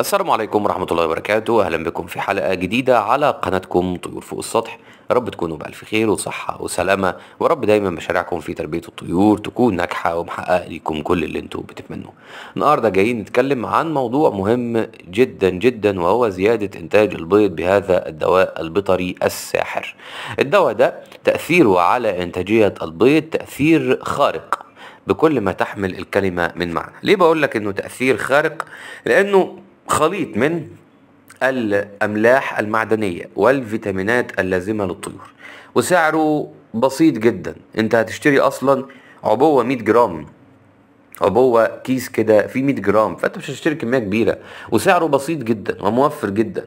السلام عليكم ورحمة الله وبركاته أهلا بكم في حلقة جديدة على قناتكم طيور فوق السطح يا رب تكونوا بألف خير وصحة وسلامة ورب دايما مشاريعكم في تربية الطيور تكون ناجحة ومحقق ليكم كل اللي انتوا بتتمنوه النهاردة جايين نتكلم عن موضوع مهم جدا جدا وهو زيادة إنتاج البيض بهذا الدواء البطري الساحر الدواء ده تأثيره على إنتاجية البيض تأثير خارق بكل ما تحمل الكلمة من معنى ليه بقول لك انه تأثير خارق لانه خليط من الأملاح المعدنية والفيتامينات اللازمة للطيور وسعره بسيط جدا انت هتشتري اصلا عبوة 100 جرام عبوة كيس كده فيه 100 جرام فانت مش هتشتري كمية كبيرة وسعره بسيط جدا وموفر جدا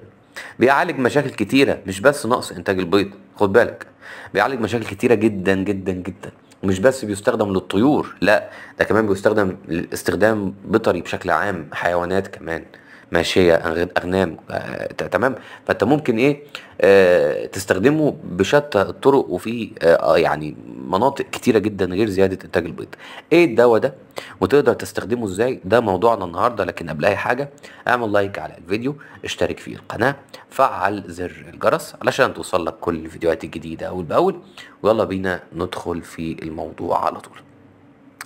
بيعالج مشاكل كتيرة مش بس نقص انتاج البيض خد بالك بيعالج مشاكل كتيرة جدا جدا جدا ومش بس بيستخدم للطيور لا ده كمان بيستخدم لاستخدام بيطري بشكل عام حيوانات كمان ماشيه اغنام آه، تمام فانت ممكن ايه آه تستخدمه بشتى الطرق وفي آه،, آه يعني مناطق كتيره جدا غير زياده انتاج البيض ايه الدواء ده وتقدر تستخدمه ازاي ده موضوعنا النهارده لكن قبل اي حاجه اعمل لايك على الفيديو اشترك في القناه فعل زر الجرس علشان توصل لك كل الفيديوهات الجديده اول باول ويلا بينا ندخل في الموضوع على طول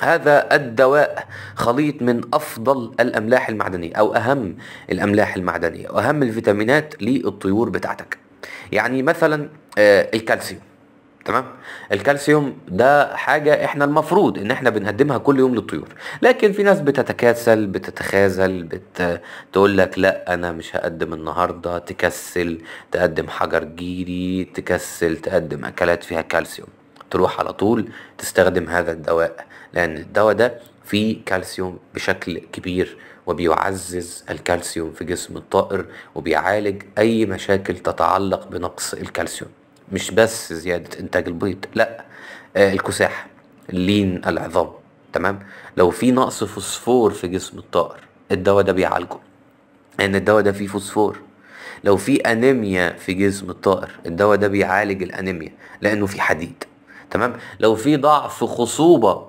هذا الدواء خليط من افضل الاملاح المعدنيه او اهم الاملاح المعدنيه واهم الفيتامينات للطيور بتاعتك يعني مثلا آه، الكالسيوم تمام الكالسيوم ده حاجه احنا المفروض ان احنا بنقدمها كل يوم للطيور لكن في ناس بتتكاسل بتتخاذل بتقول لك لا انا مش هقدم النهارده تكسل تقدم حجر جيري تكسل تقدم اكلات فيها كالسيوم تروح على طول تستخدم هذا الدواء لأن الدواء ده فيه كالسيوم بشكل كبير وبيعزز الكالسيوم في جسم الطائر وبيعالج أي مشاكل تتعلق بنقص الكالسيوم مش بس زيادة إنتاج البيض لأ آه الكساح لين العظام تمام لو في نقص فوسفور في جسم الطائر الدواء ده بيعالجه لأن الدواء ده فيه فوسفور لو في انيميا في جسم الطائر الدواء ده بيعالج الانيميا لانه في حديد تمام لو في ضعف خصوبه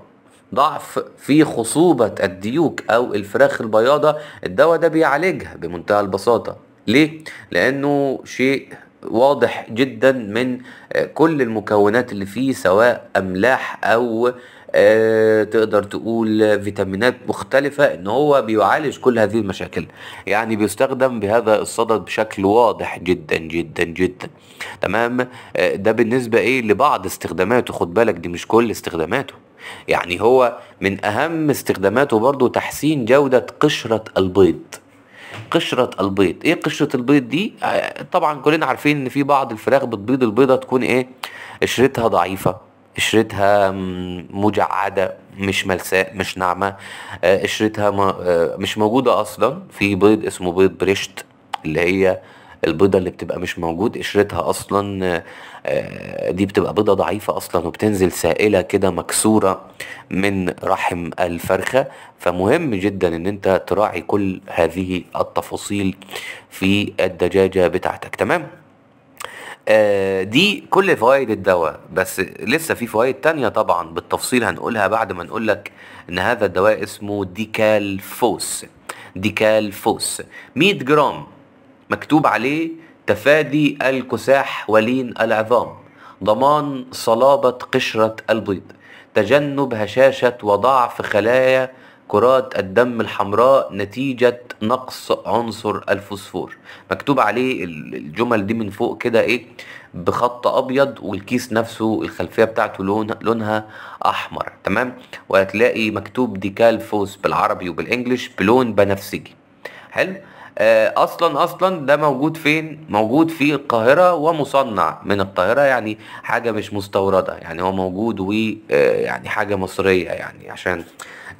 ضعف في خصوبة الديوك أو الفراخ البياضة الدواء ده بيعالجها بمنتهى البساطة ليه؟ لأنه شيء واضح جدا من آه، كل المكونات اللي فيه سواء أملاح أو آه، تقدر تقول فيتامينات مختلفة ان هو بيعالج كل هذه المشاكل يعني بيستخدم بهذا الصدد بشكل واضح جدا جدا جدا تمام آه، ده بالنسبة ايه لبعض استخداماته خد بالك دي مش كل استخداماته يعني هو من أهم استخداماته برضو تحسين جودة قشرة البيض قشرة البيض ايه قشرة البيض دي آه، طبعا كلنا عارفين ان في بعض الفراخ بتبيض البيضة تكون ايه قشرتها ضعيفة قشرتها مجعدة مش ملساء مش ناعمة آه، قشرتها آه، مش موجودة اصلا في بيض اسمه بيض بريشت اللي هي البيضه اللي بتبقى مش موجود قشرتها اصلا آه، دي بتبقى بيضه ضعيفه اصلا وبتنزل سائله كده مكسوره من رحم الفرخه فمهم جدا ان انت تراعي كل هذه التفاصيل في الدجاجه بتاعتك تمام آه، دي كل فوائد الدواء بس لسه في فوائد تانية طبعا بالتفصيل هنقولها بعد ما نقولك ان هذا الدواء اسمه ديكالفوس ديكالفوس 100 جرام مكتوب عليه تفادي الكساح ولين العظام ضمان صلابة قشرة البيض تجنب هشاشة وضعف خلايا كرات الدم الحمراء نتيجة نقص عنصر الفوسفور مكتوب عليه الجمل دي من فوق كده ايه بخط ابيض والكيس نفسه الخلفية بتاعته لون لونها احمر تمام وهتلاقي مكتوب ديكالفوس بالعربي وبالانجلش بلون بنفسجي حلو آه، اصلا اصلا ده موجود فين موجود في القاهره ومصنع من القاهره يعني حاجه مش مستورده يعني هو موجود و آه، يعني حاجه مصريه يعني عشان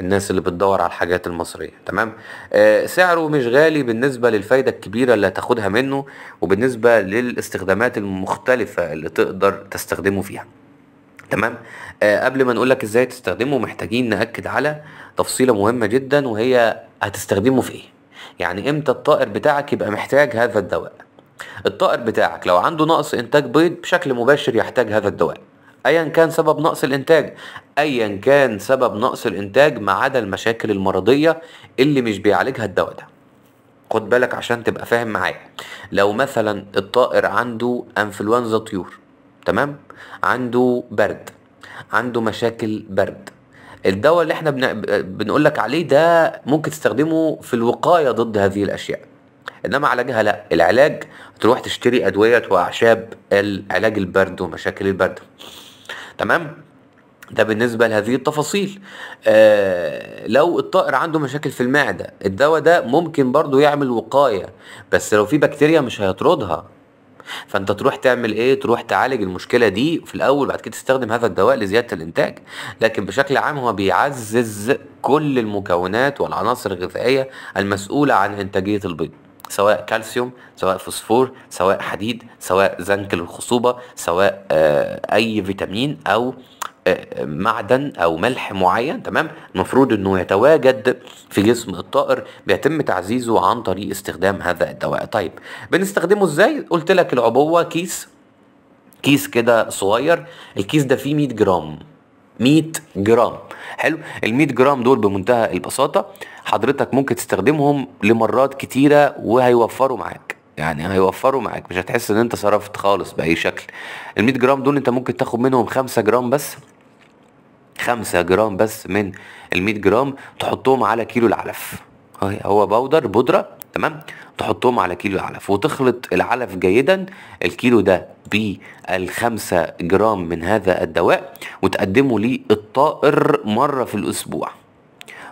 الناس اللي بتدور على الحاجات المصريه تمام آه، سعره مش غالي بالنسبه للفايده الكبيره اللي هتاخدها منه وبالنسبه للاستخدامات المختلفه اللي تقدر تستخدمه فيها تمام آه قبل ما نقولك ازاي تستخدمه محتاجين ناكد على تفصيله مهمه جدا وهي هتستخدمه في ايه يعني امتى الطائر بتاعك يبقى محتاج هذا الدواء الطائر بتاعك لو عنده نقص انتاج بيض بشكل مباشر يحتاج هذا الدواء ايا كان سبب نقص الانتاج ايا كان سبب نقص الانتاج ما عدا المشاكل المرضيه اللي مش بيعالجها الدواء ده خد بالك عشان تبقى فاهم معايا لو مثلا الطائر عنده انفلونزا طيور تمام عنده برد عنده مشاكل برد الدواء اللي احنا بن... بنقول لك عليه ده ممكن تستخدمه في الوقايه ضد هذه الاشياء انما علاجها لا العلاج تروح تشتري ادويه واعشاب علاج البرد ومشاكل البرد تمام ده بالنسبه لهذه التفاصيل آه لو الطائر عنده مشاكل في المعده الدواء ده ممكن برضه يعمل وقايه بس لو في بكتيريا مش هيطردها فانت تروح تعمل ايه تروح تعالج المشكله دي في الاول بعد كده تستخدم هذا الدواء لزياده الانتاج لكن بشكل عام هو بيعزز كل المكونات والعناصر الغذائيه المسؤوله عن انتاجيه البيض سواء كالسيوم سواء فوسفور سواء حديد سواء زنك للخصوبه سواء آه اي فيتامين او معدن او ملح معين تمام المفروض انه يتواجد في جسم الطائر بيتم تعزيزه عن طريق استخدام هذا الدواء طيب بنستخدمه ازاي قلت لك العبوه كيس كيس كده صغير الكيس ده فيه 100 جرام 100 جرام حلو ال 100 جرام دول بمنتهى البساطه حضرتك ممكن تستخدمهم لمرات كتيره وهيوفروا معاك يعني هيوفروا معاك مش هتحس ان انت صرفت خالص باي شكل ال 100 جرام دول انت ممكن تاخد منهم 5 جرام بس 5 جرام بس من ال 100 جرام تحطهم على كيلو العلف هو باودر بودره تمام تحطهم على كيلو العلف وتخلط العلف جيدا الكيلو ده بالخمسة جرام من هذا الدواء وتقدمه للطائر مرة في الأسبوع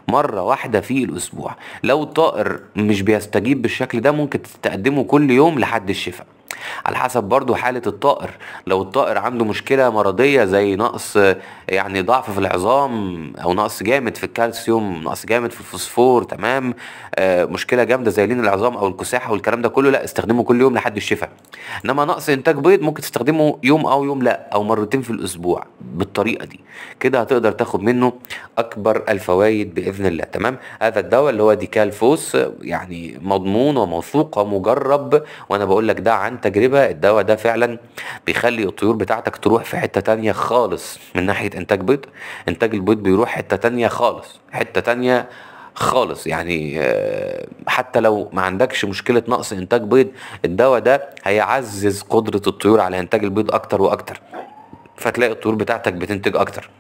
مرة واحدة في الأسبوع لو الطائر مش بيستجيب بالشكل ده ممكن تقدمه كل يوم لحد الشفاء على حسب برضو حالة الطائر لو الطائر عنده مشكلة مرضية زي نقص يعني ضعف في العظام او نقص جامد في الكالسيوم نقص جامد في الفوسفور تمام آه، مشكلة جامدة زي لين العظام او الكساحة والكلام ده كله لا استخدمه كل يوم لحد الشفاء انما نقص انتاج بيض ممكن تستخدمه يوم او يوم لا او مرتين في الاسبوع بالطريقة دي كده هتقدر تاخد منه اكبر الفوائد باذن الله تمام هذا الدواء اللي هو ديكالفوس يعني مضمون وموثوق ومجرب وانا بقول لك ده عن تجربة التجربة الدواء ده فعلا بيخلي الطيور بتاعتك تروح في حتة تانية خالص من ناحية انتاج بيض انتاج البيض بيروح حتة تانية خالص حتة تانية خالص يعني آه، حتى لو ما عندكش مشكلة نقص انتاج بيض الدواء ده هيعزز قدرة الطيور على انتاج البيض اكتر واكتر فتلاقي الطيور بتاعتك بتنتج اكتر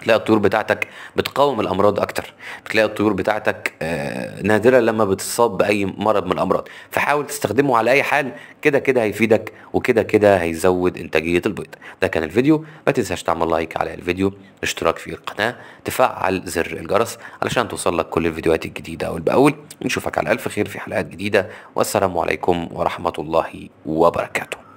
بتلاقي الطيور بتاعتك بتقاوم الامراض اكتر بتلاقي الطيور بتاعتك آه، نادرا لما بتصاب باي مرض من الامراض فحاول تستخدمه على اي حال كده كده هيفيدك وكده كده هيزود انتاجيه البيض ده كان الفيديو ما تنساش تعمل لايك على الفيديو اشتراك في القناه تفعل زر الجرس علشان توصلك كل الفيديوهات الجديده اول باول نشوفك على الف خير في حلقات جديده والسلام عليكم ورحمه الله وبركاته